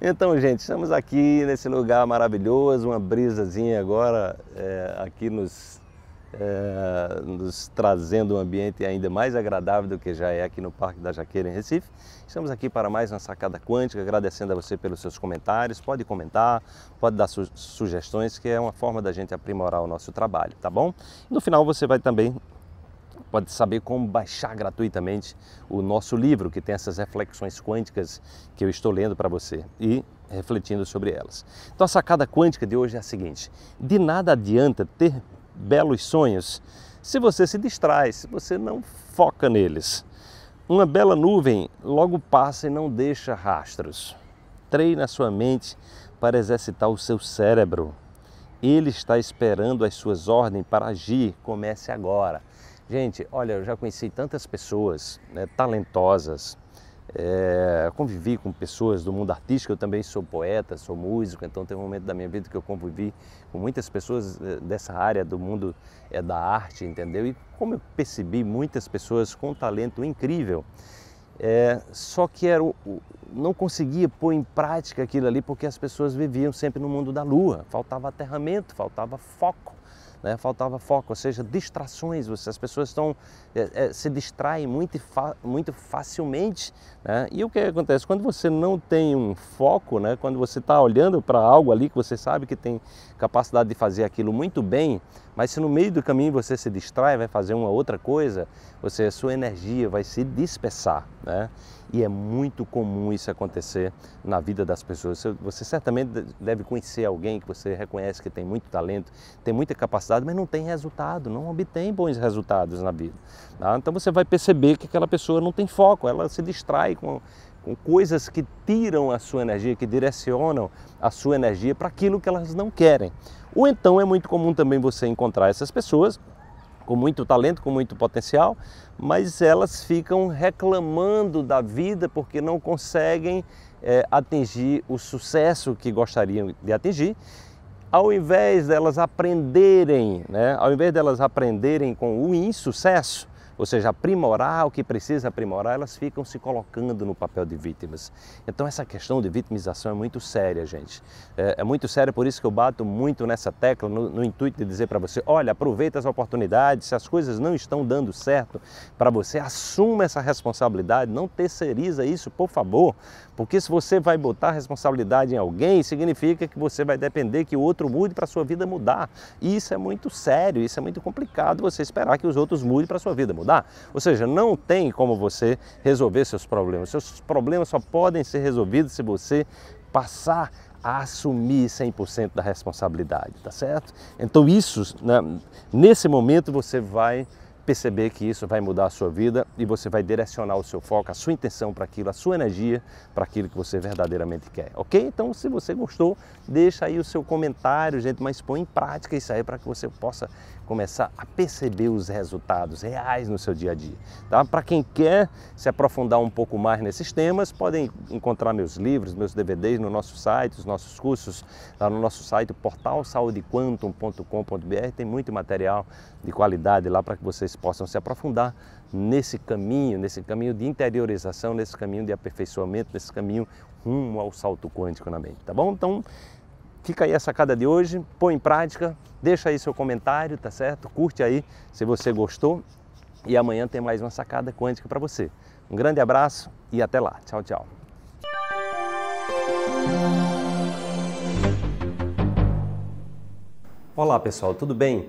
Então, gente, estamos aqui nesse lugar maravilhoso, uma brisazinha agora é, aqui nos, é, nos trazendo um ambiente ainda mais agradável do que já é aqui no Parque da Jaqueira, em Recife. Estamos aqui para mais uma sacada quântica, agradecendo a você pelos seus comentários. Pode comentar, pode dar su sugestões, que é uma forma da gente aprimorar o nosso trabalho, tá bom? No final você vai também pode saber como baixar gratuitamente o nosso livro, que tem essas reflexões quânticas que eu estou lendo para você e refletindo sobre elas. Então a sacada quântica de hoje é a seguinte: de nada adianta ter belos sonhos se você se distrai, se você não foca neles. Uma bela nuvem logo passa e não deixa rastros. Treina a sua mente para exercitar o seu cérebro. Ele está esperando as suas ordens para agir. Comece agora. Gente, olha, eu já conheci tantas pessoas né, talentosas, é, convivi com pessoas do mundo artístico, eu também sou poeta, sou músico, então tem um momento da minha vida que eu convivi com muitas pessoas é, dessa área do mundo é, da arte, entendeu? E como eu percebi muitas pessoas com talento incrível, é, só que era, não conseguia pôr em prática aquilo ali porque as pessoas viviam sempre no mundo da lua, faltava aterramento, faltava foco, né? faltava foco, ou seja, distrações. As pessoas estão, é, é, se distraem muito, muito facilmente. Né? E o que acontece? Quando você não tem um foco, né? quando você está olhando para algo ali que você sabe que tem capacidade de fazer aquilo muito bem, mas se no meio do caminho você se distrai, vai fazer uma outra coisa, você, a sua energia vai se dispersar. Né? e é muito comum isso acontecer na vida das pessoas. Você, certamente deve conhecer alguém que você reconhece que tem muito talento, tem muita capacidade, mas não tem resultado, não obtém bons resultados na vida. Tá? Então você vai perceber que aquela pessoa não tem foco, ela se distrai com, com coisas que tiram a sua energia, que direcionam a sua energia para aquilo que elas não querem. Ou então é muito comum também você encontrar essas pessoas com muito talento, com muito potencial, mas elas ficam reclamando da vida porque não conseguem é, atingir o sucesso que gostariam de atingir. Ao invés delas aprenderem, né, ao invés delas aprenderem com o insucesso, ou seja, aprimorar o que precisa aprimorar, elas ficam se colocando no papel de vítimas. Então essa questão de vitimização é muito séria, gente. É, é muito séria, por isso que eu bato muito nessa tecla no, no intuito de dizer para você, olha, aproveita as oportunidades, se as coisas não estão dando certo para você, assuma essa responsabilidade, não terceiriza isso, por favor, porque se você vai botar responsabilidade em alguém, significa que você vai depender que o outro mude para a sua vida mudar. E isso é muito sério, isso é muito complicado você esperar que os outros mudem para a sua vida mudar mudar? Ou seja, não tem como você resolver seus problemas. Seus problemas só podem ser resolvidos se você passar a assumir 100% da responsabilidade, tá certo? Então isso, né, nesse momento você vai perceber que isso vai mudar a sua vida e você vai direcionar o seu foco, a sua intenção para aquilo, a sua energia para aquilo que você verdadeiramente quer, ok? Então, se você gostou, deixa aí o seu comentário, gente, mas põe em prática isso aí para que você possa começar a perceber os resultados reais no seu dia a dia, tá? Para quem quer se aprofundar um pouco mais nesses temas, podem encontrar meus livros, meus DVDs no nosso site, os nossos cursos lá no nosso site, portal saudequantum.com.br tem muito material de qualidade lá para que vocês vocês possam se aprofundar nesse caminho, nesse caminho de interiorização, nesse caminho de aperfeiçoamento, nesse caminho rumo ao salto quântico na mente, tá bom? Então, fica aí a sacada de hoje, põe em prática, deixa aí seu comentário, tá certo? Curte aí se você gostou e amanhã tem mais uma sacada quântica para você. Um grande abraço e até lá. Tchau, tchau. Olá, pessoal, tudo bem?